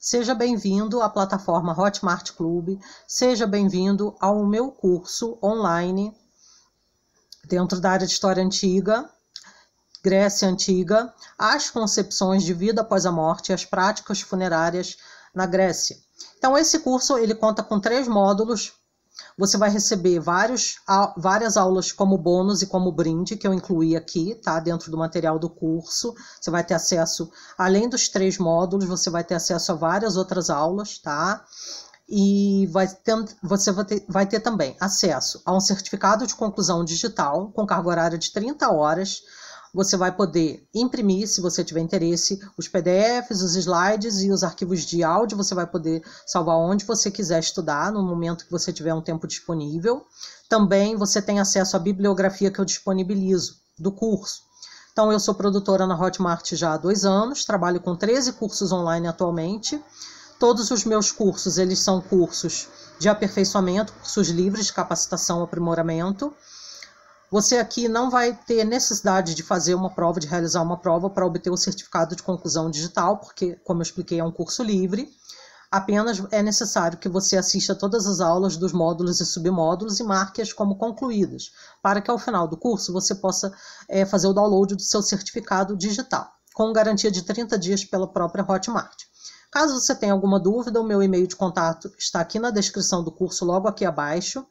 Seja bem-vindo à plataforma Hotmart Club, seja bem-vindo ao meu curso online dentro da área de História Antiga, Grécia Antiga, as concepções de vida após a morte e as práticas funerárias na Grécia. Então, esse curso ele conta com três módulos você vai receber vários, a, várias aulas como bônus e como brinde, que eu incluí aqui, tá? Dentro do material do curso. Você vai ter acesso, além dos três módulos, você vai ter acesso a várias outras aulas, tá? e vai ter, você vai ter, vai ter também acesso a um certificado de conclusão digital com carga horária de 30 horas, você vai poder imprimir, se você tiver interesse, os PDFs, os slides e os arquivos de áudio. Você vai poder salvar onde você quiser estudar, no momento que você tiver um tempo disponível. Também você tem acesso à bibliografia que eu disponibilizo do curso. Então, eu sou produtora na Hotmart já há dois anos, trabalho com 13 cursos online atualmente. Todos os meus cursos, eles são cursos de aperfeiçoamento, cursos livres de capacitação, aprimoramento. Você aqui não vai ter necessidade de fazer uma prova, de realizar uma prova para obter o certificado de conclusão digital, porque, como eu expliquei, é um curso livre. Apenas é necessário que você assista todas as aulas dos módulos e submódulos e marque-as como concluídas, para que ao final do curso você possa é, fazer o download do seu certificado digital, com garantia de 30 dias pela própria Hotmart. Caso você tenha alguma dúvida, o meu e-mail de contato está aqui na descrição do curso, logo aqui abaixo.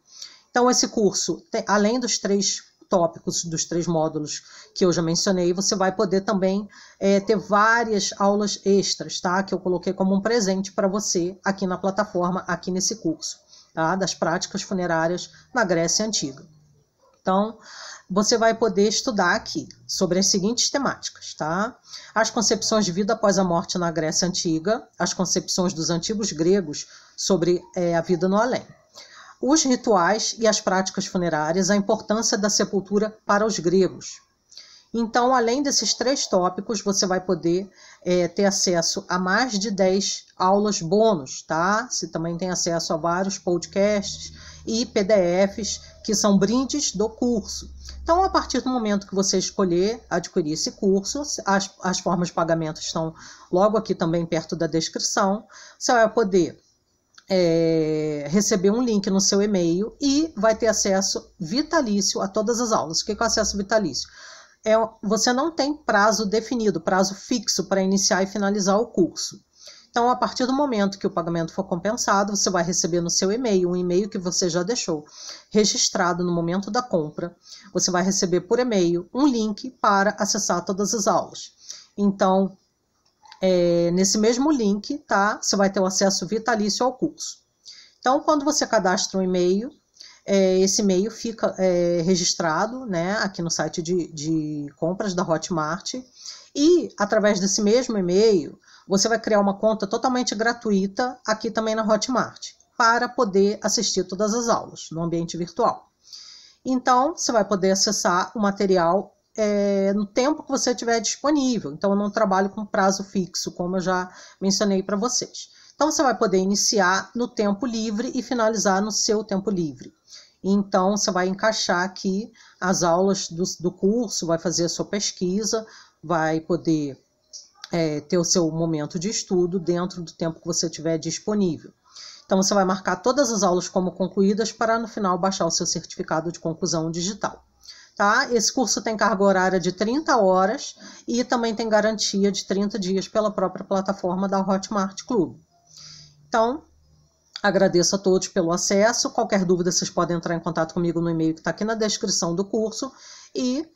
Então, esse curso, além dos três tópicos dos três módulos que eu já mencionei, você vai poder também é, ter várias aulas extras, tá? Que eu coloquei como um presente para você aqui na plataforma, aqui nesse curso, tá? Das práticas funerárias na Grécia Antiga. Então, você vai poder estudar aqui sobre as seguintes temáticas, tá? As concepções de vida após a morte na Grécia Antiga, as concepções dos antigos gregos sobre é, a vida no além os rituais e as práticas funerárias, a importância da sepultura para os gregos. Então, além desses três tópicos, você vai poder é, ter acesso a mais de 10 aulas bônus, tá? Você também tem acesso a vários podcasts e PDFs que são brindes do curso. Então, a partir do momento que você escolher adquirir esse curso, as, as formas de pagamento estão logo aqui também perto da descrição, você vai poder é, receber um link no seu e-mail e vai ter acesso vitalício a todas as aulas. O que é, o acesso vitalício? É, você não tem prazo definido, prazo fixo para iniciar e finalizar o curso. Então, a partir do momento que o pagamento for compensado, você vai receber no seu e-mail, um e-mail que você já deixou registrado no momento da compra. Você vai receber por e-mail um link para acessar todas as aulas. Então, é, nesse mesmo link, tá? Você vai ter o acesso vitalício ao curso. Então, quando você cadastra um e-mail, é, esse e-mail fica é, registrado né, aqui no site de, de compras da Hotmart. E através desse mesmo e-mail, você vai criar uma conta totalmente gratuita aqui também na Hotmart, para poder assistir todas as aulas no ambiente virtual. Então, você vai poder acessar o material é, no tempo que você tiver disponível. Então, eu não trabalho com prazo fixo, como eu já mencionei para vocês. Então, você vai poder iniciar no tempo livre e finalizar no seu tempo livre. Então, você vai encaixar aqui as aulas do, do curso, vai fazer a sua pesquisa, vai poder é, ter o seu momento de estudo dentro do tempo que você tiver disponível. Então, você vai marcar todas as aulas como concluídas para no final baixar o seu certificado de conclusão digital. Tá? Esse curso tem carga horária de 30 horas e também tem garantia de 30 dias pela própria plataforma da Hotmart Club. Então, agradeço a todos pelo acesso. Qualquer dúvida, vocês podem entrar em contato comigo no e-mail que está aqui na descrição do curso. E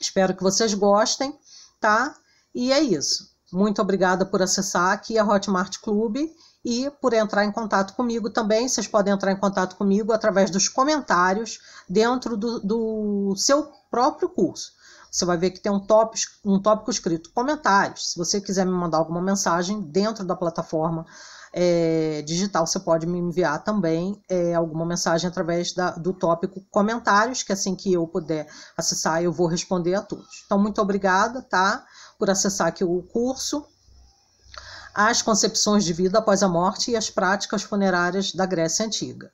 espero que vocês gostem, tá? E é isso. Muito obrigada por acessar aqui a Hotmart Club e por entrar em contato comigo também. Vocês podem entrar em contato comigo através dos comentários dentro do, do seu próprio curso. Você vai ver que tem um tópico, um tópico escrito comentários. Se você quiser me mandar alguma mensagem dentro da plataforma é, digital, você pode me enviar também é, alguma mensagem através da, do tópico comentários, que assim que eu puder acessar, eu vou responder a todos. Então, muito obrigada, tá? Por acessar aqui o curso as concepções de vida após a morte e as práticas funerárias da Grécia Antiga.